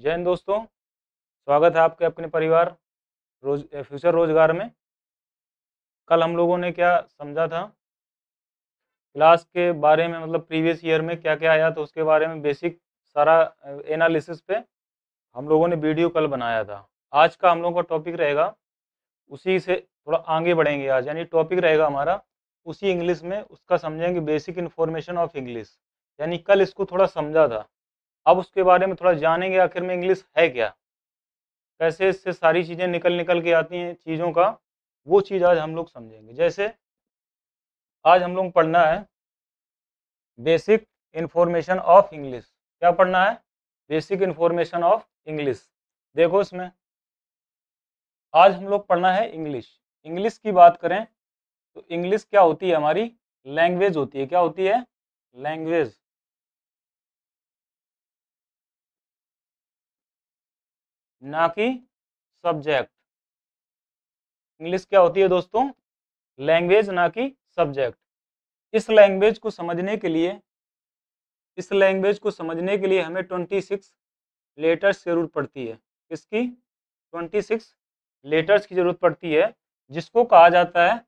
जय हिंद दोस्तों स्वागत है आपके अपने परिवार रोज फ्यूचर रोजगार में कल हम लोगों ने क्या समझा था क्लास के बारे में मतलब प्रीवियस ईयर में क्या क्या आया तो उसके बारे में बेसिक सारा एनालिसिस पे हम लोगों ने वीडियो कल बनाया था आज का हम लोगों का टॉपिक रहेगा उसी से थोड़ा आगे बढ़ेंगे आज यानी टॉपिक रहेगा हमारा उसी इंग्लिश में उसका समझेंगे बेसिक इन्फॉर्मेशन ऑफ इंग्लिश यानी कल इसको थोड़ा समझा था अब उसके बारे में थोड़ा जानेंगे आखिर में इंग्लिश है क्या कैसे इससे सारी चीज़ें निकल निकल के आती हैं चीज़ों का वो चीज़ आज हम लोग समझेंगे जैसे आज हम लोग पढ़ना है बेसिक इन्फॉर्मेशन ऑफ इंग्लिश क्या पढ़ना है बेसिक इन्फॉर्मेशन ऑफ इंग्लिश देखो इसमें आज हम लोग पढ़ना है इंग्लिश इंग्लिश की बात करें तो इंग्लिश क्या होती है हमारी लैंग्वेज होती है क्या होती है लैंग्वेज ना कि सब्जेक्ट इंग्लिश क्या होती है दोस्तों लैंग्वेज ना कि सब्जेक्ट इस लैंग्वेज को समझने के लिए इस लैंग्वेज को समझने के लिए हमें ट्वेंटी सिक्स लेटर्स की जरूरत पड़ती है इसकी ट्वेंटी सिक्स लेटर्स की जरूरत पड़ती है जिसको कहा जाता है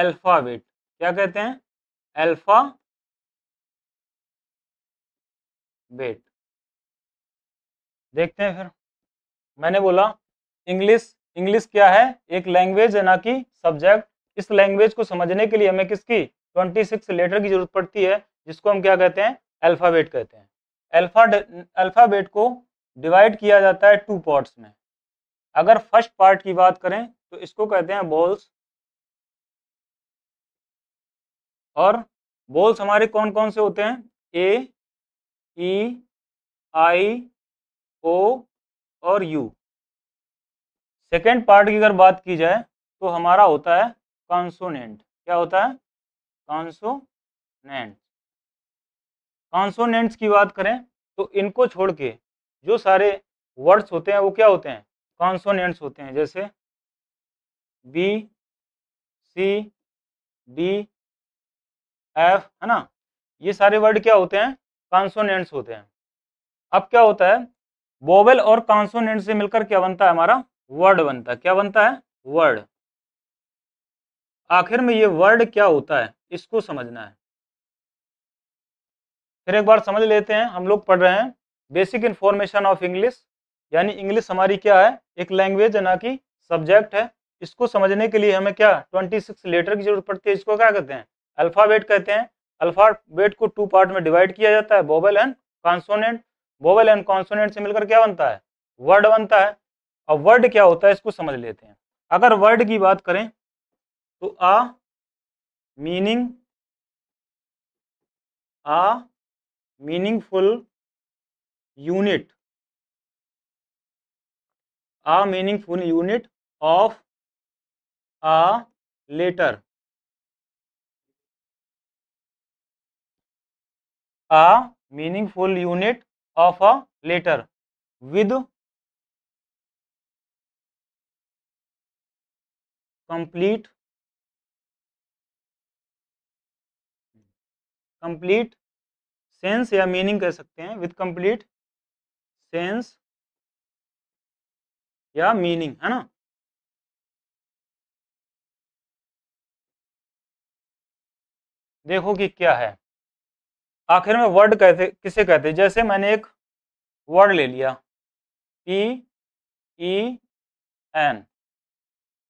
अल्फ़ाबेट क्या कहते हैं अल्फ़ा बेट देखते हैं फिर मैंने बोला इंग्लिश इंग्लिश क्या है एक लैंग्वेज है ना कि सब्जेक्ट इस लैंग्वेज को समझने के लिए हमें किसकी 26 लेटर की जरूरत पड़ती है जिसको हम क्या कहते हैं अल्फ़ाबेट कहते हैं अल्फा अल्फ़ाबेट को डिवाइड किया जाता है टू पार्ट्स में अगर फर्स्ट पार्ट की बात करें तो इसको कहते हैं बॉल्स और बोल्स हमारे कौन कौन से होते हैं ए ई आई ओ और यू सेकेंड पार्ट की अगर बात की जाए तो हमारा होता है कॉन्सोनेंट क्या होता है कॉन्सोनेंट कॉन्सोनेंट्स की बात करें तो इनको छोड़ के जो सारे वर्ड्स होते हैं वो क्या होते हैं कॉन्सोनेंट्स होते हैं जैसे बी सी डी एफ है ना ये सारे वर्ड क्या होते हैं कॉन्सोनेंट्स होते हैं अब क्या होता है वोवेल और कॉन्सोनेंट से मिलकर क्या बनता है हमारा वर्ड बनता है क्या बनता है वर्ड आखिर में ये वर्ड क्या होता है इसको समझना है फिर एक बार समझ लेते हैं हम लोग पढ़ रहे हैं बेसिक इन्फॉर्मेशन ऑफ इंग्लिश यानी इंग्लिश हमारी क्या है एक लैंग्वेज है ना कि सब्जेक्ट है इसको समझने के लिए हमें क्या 26 लेटर की जरूरत पड़ती है इसको क्या कहते हैं अल्फ़ाबेट कहते हैं अल्फ़ाबेट को टू पार्ट में डिवाइड किया जाता है vowel and consonant vowel and consonant से मिलकर क्या बनता है वर्ड बनता है और वर्ड क्या होता है इसको समझ लेते हैं अगर वर्ड की बात करें तो a meaning a meaningful unit a meaningful unit of a letter a meaningful unit of a letter with complete complete sense या मीनिंग कह सकते हैं विद कंप्लीट सेंस या मीनिंग है ना देखो कि क्या है आखिर में वर्ड कहते किसे कहते जैसे मैंने एक वर्ड ले लिया पी ई एन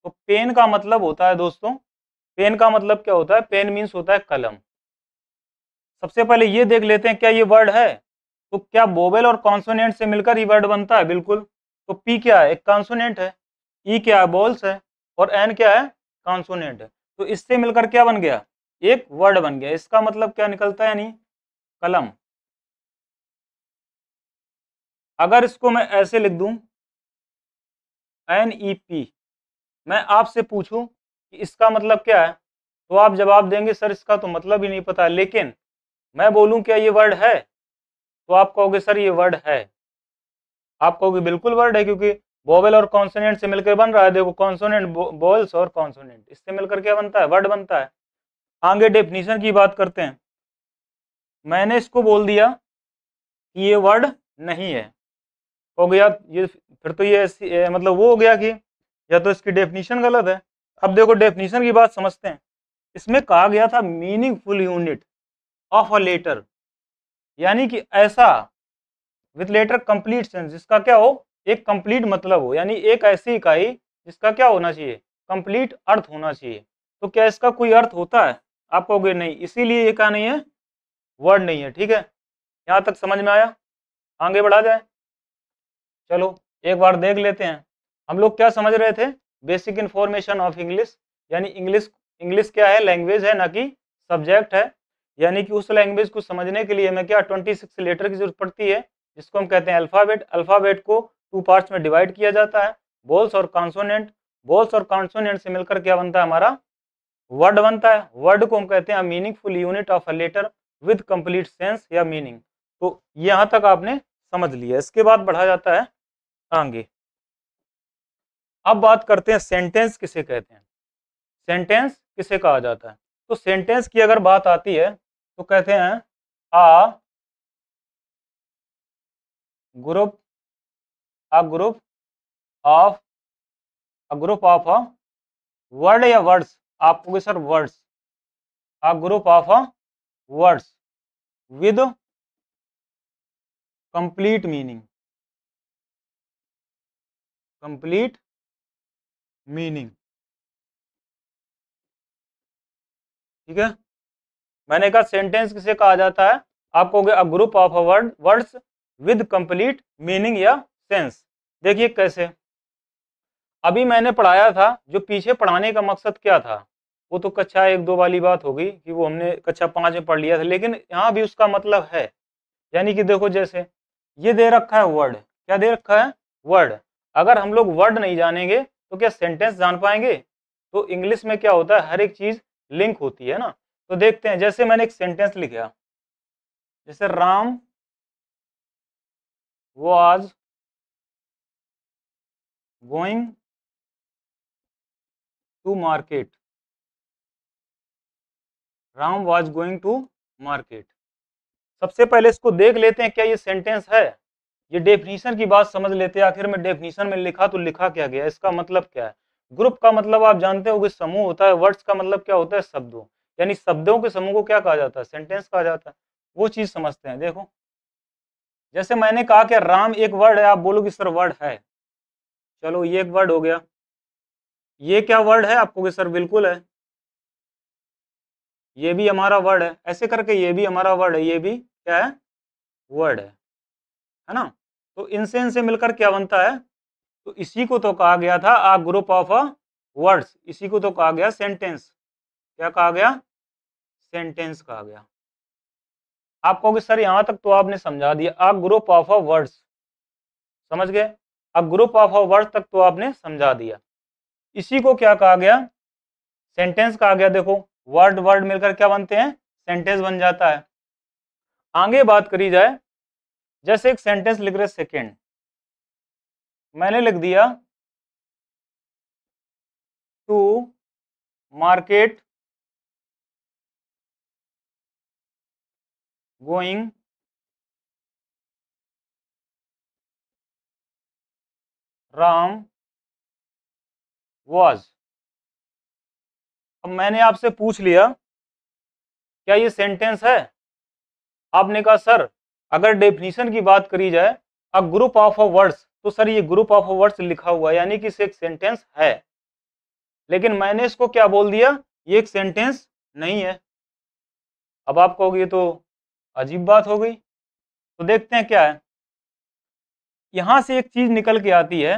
तो पेन का मतलब होता है दोस्तों पेन का मतलब क्या होता है पेन मीन्स होता है कलम सबसे पहले ये देख लेते हैं क्या ये वर्ड है तो क्या बोबेल और कॉन्सोनेंट से मिलकर ये वर्ड बनता है बिल्कुल तो पी क्या है एक कॉन्सोनेंट है ई e क्या है बॉल्स है और एन क्या है कॉन्सोनेंट है तो इससे मिलकर क्या बन गया एक वर्ड बन गया इसका मतलब क्या निकलता है यानी कलम अगर इसको मैं ऐसे लिख दूं एन ई पी मैं आपसे पूछूं कि इसका मतलब क्या है तो आप जवाब देंगे सर इसका तो मतलब ही नहीं पता लेकिन मैं बोलूं क्या ये वर्ड है तो आप कहोगे सर ये वर्ड है आप कहोगे बिल्कुल वर्ड है क्योंकि वोवेल और कॉन्सोनेंट से मिलकर बन रहा है देखो कॉन्सोनेंट वोवेल्स और कॉन्सोनेंट इससे मिलकर क्या बनता है वर्ड बनता है आगे डेफिनेशन की बात करते हैं मैंने इसको बोल दिया कि ये वर्ड नहीं है हो गया ये फिर तो ये ऐसी मतलब वो हो गया कि या तो इसकी डेफिनीशन गलत है अब देखो डेफिनीशन की बात समझते हैं इसमें कहा गया था meaningful unit of a letter यानी कि ऐसा विथ लेटर कंप्लीट सेंस जिसका क्या हो एक कंप्लीट मतलब हो यानी एक ऐसी इकाई जिसका क्या होना चाहिए कंप्लीट अर्थ होना चाहिए तो क्या इसका कोई अर्थ होता है आप कहोगे नहीं इसीलिए ये कहा नहीं है वर्ड नहीं है ठीक है यहाँ तक समझ में आया आगे बढ़ा जाए चलो एक बार देख लेते हैं हम लोग क्या समझ रहे थे बेसिक इन्फॉर्मेशन ऑफ इंग्लिश यानी इंग्लिश इंग्लिश क्या है लैंग्वेज है ना कि सब्जेक्ट है यानी कि उस लैंग्वेज को समझने के लिए हमें क्या 26 लेटर की जरूरत पड़ती है जिसको हम कहते हैं अल्फ़ाबेट अल्फ़ाबेट को टू पार्ट्स में डिवाइड किया जाता है बोल्स और कॉन्सोनेंट बोल्स और कॉन्सोनेंट से मिलकर क्या बनता है हमारा वर्ड बनता है वर्ड को हम कहते हैं meaningful unit of a letter with complete sense या मीनिंग तो यहां तक आपने समझ लिया इसके बाद बढ़ा जाता है आगे अब बात करते हैं सेंटेंस किसे कहते हैं सेंटेंस किसे कहा जाता है तो सेंटेंस की अगर बात आती है तो कहते हैं a group a group of a group of a word या वर्ड्स आपको sir words a group of a words with complete meaning complete meaning ठीक है मैंने कहा सेंटेंस किसे कहा जाता है आपको a group of word words with complete meaning या सेंस देखिए कैसे अभी मैंने पढ़ाया था जो पीछे पढ़ाने का मकसद क्या था वो तो कक्षा एक दो वाली बात हो गई कि वो हमने कक्षा पांच में पढ़ लिया था लेकिन यहाँ भी उसका मतलब है यानी कि देखो जैसे ये दे रखा है वर्ड क्या दे रखा है वर्ड अगर हम लोग वर्ड नहीं जानेंगे तो क्या सेंटेंस जान पाएंगे तो इंग्लिश में क्या होता है हर एक चीज़ लिंक होती है ना तो देखते हैं जैसे मैंने एक सेंटेंस लिखा जैसे Ram was going to market Ram was going to market सबसे पहले इसको देख लेते हैं क्या ये सेंटेंस है ये डेफिनेशन की बात समझ लेते हैं आखिर में डेफिनेशन में लिखा तो लिखा क्या गया इसका मतलब क्या है ग्रुप का मतलब आप जानते हो कि समूह होता है वर्ड्स का मतलब क्या होता है शब्दों यानी शब्दों के समूह को क्या कहा जाता है सेंटेंस कहा जाता है वो चीज़ समझते हैं देखो जैसे मैंने कहा कि राम एक वर्ड है आप बोलोगे सर वर्ड है चलो ये एक वर्ड हो गया ये क्या वर्ड है आपको कि सर बिल्कुल है ये भी हमारा वर्ड है ऐसे करके ये भी हमारा वर्ड है ये भी क्या है वर्ड है है ना तो इनसे इनसे मिलकर क्या बनता है तो इसी को तो कहा गया था आ ग्रुप ऑफ वर्ड्स इसी को तो कहा गया सेंटेंस क्या कहा गया सेंटेंस कहा गया आप कहोगे सर यहां तक तो आपने समझा दिया a group of a words समझ गए a group of a words तक तो आपने समझा दिया इसी को क्या कहा गया सेंटेंस कहा गया देखो वर्ड वर्ड मिलकर क्या बनते हैं सेंटेंस बन जाता है आगे बात करी जाए जैसे एक सेंटेंस लिख रहे सेकेंड मैंने लिख दिया to market going Ram was मैंने आपसे पूछ लिया क्या ये सेंटेंस है आपने कहा सर अगर डेफिनेशन की बात करी जाए a group of a words तो सर ये ग्रुप ऑफ वर्ड्स लिखा हुआ है यानी कि एक सेंटेंस है लेकिन मैंने इसको क्या बोल दिया ये एक सेंटेंस नहीं है अब आप कहोगे तो अजीब बात हो गई तो देखते हैं क्या है यहां से एक चीज निकल के आती है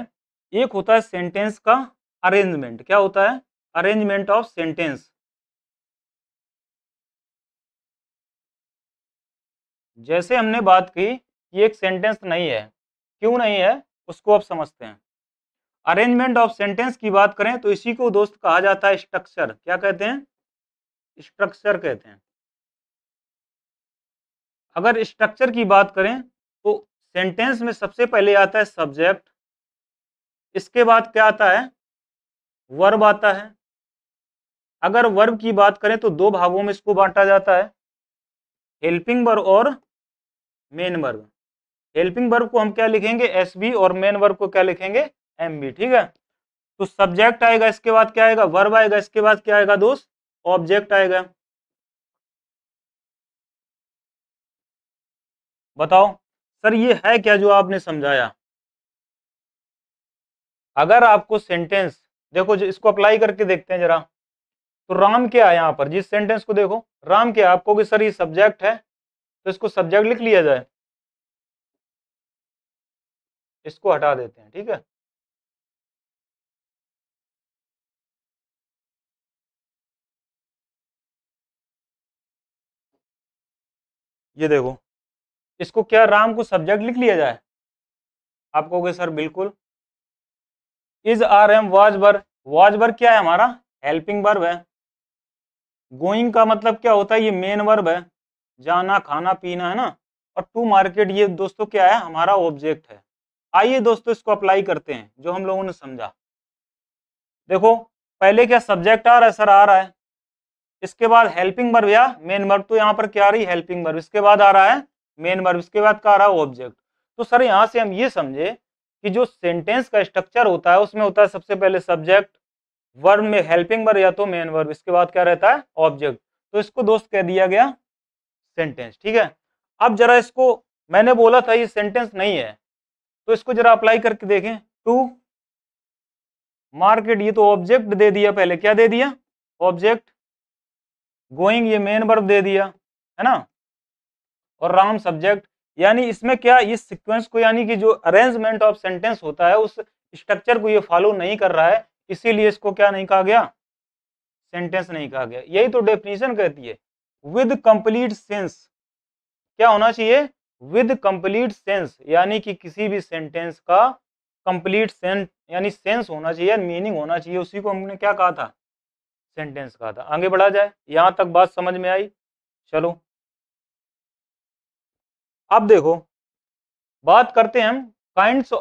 एक होता है सेंटेंस का अरेंजमेंट क्या होता है अरेंजमेंट ऑफ सेंटेंस जैसे हमने बात की कि एक सेंटेंस नहीं है क्यों नहीं है उसको आप समझते हैं अरेंजमेंट ऑफ सेंटेंस की बात करें तो इसी को दोस्त कहा जाता है स्ट्रक्चर क्या कहते हैं स्ट्रक्चर कहते हैं अगर स्ट्रक्चर की बात करें तो सेंटेंस में सबसे पहले आता है सब्जेक्ट इसके बाद क्या आता है वर्ब आता है अगर वर्ब की बात करें तो दो भागों में इसको बांटा जाता है हेल्पिंग वर्ब और मेन वर्ब हेल्पिंग वर्ब को हम क्या लिखेंगे एस बी और मेन वर्ब को क्या लिखेंगे एम बी ठीक है तो सब्जेक्ट आएगा इसके बाद क्या आएगा वर्ब आएगा इसके बाद क्या आएगा दोस्त ऑब्जेक्ट आएगा बताओ सर ये है क्या जो आपने समझाया अगर आपको सेंटेंस देखो इसको अप्लाई करके देखते हैं जरा तो राम क्या है यहाँ पर जिस सेंटेंस को देखो राम क्या आपको कि सर ये सब्जेक्ट है तो इसको सब्जेक्ट लिख लिया जाए इसको हटा देते हैं ठीक है ये देखो इसको क्या राम को सब्जेक्ट लिख लिया जाए आप कहोगे सर बिल्कुल is are am was were was were क्या है हमारा हेल्पिंग वर्ब है गोइंग का मतलब क्या होता है ये मेन वर्ब है जाना खाना पीना है ना और टू मार्केट ये दोस्तों क्या है हमारा ऑब्जेक्ट है आइए दोस्तों इसको अप्लाई करते हैं जो हम लोगों ने समझा देखो पहले क्या सब्जेक्ट आ रहा है सर आ रहा है इसके बाद हेल्पिंग वर्ब या मेन वर्ब तो यहाँ पर क्या आ रही है हेल्पिंग वर्ब इसके बाद आ रहा है मेन वर्ब इसके बाद क्या आ रहा है ऑब्जेक्ट तो सर यहाँ से हम ये समझे कि जो सेंटेंस का स्ट्रक्चर होता है उसमें होता है सबसे पहले सब्जेक्ट वर्ब में हेल्पिंग वर्ब या तो मेन वर्ब इसके बाद क्या रहता है ऑब्जेक्ट तो इसको दोस्त कह दिया गया सेंटेंस ठीक है अब जरा इसको मैंने बोला था ये सेंटेंस नहीं है तो इसको जरा अप्लाई करके देखें टू मार्केट ये तो ऑब्जेक्ट दे दिया पहले क्या दे दिया ऑब्जेक्ट गोइंग ये मेन वर्ब दे दिया है ना और राम सब्जेक्ट यानी इसमें क्या इस सीक्वेंस को यानी कि जो अरेंजमेंट ऑफ सेंटेंस होता है उस स्ट्रक्चर को ये फॉलो नहीं कर रहा है इसीलिए इसको क्या नहीं कहा गया सेंटेंस नहीं कहा गया यही तो डेफिनेशन कहती है विद कंप्लीट सेंस क्या होना चाहिए विद कंप्लीट सेंस यानी कि किसी भी सेंटेंस का कंप्लीट सेंस यानी सेंस होना चाहिए मीनिंग होना चाहिए उसी को हमने क्या कहा था सेंटेंस कहा था आगे बढ़ा जाए यहां तक बात समझ में आई चलो अब देखो बात करते हैं हम काइंड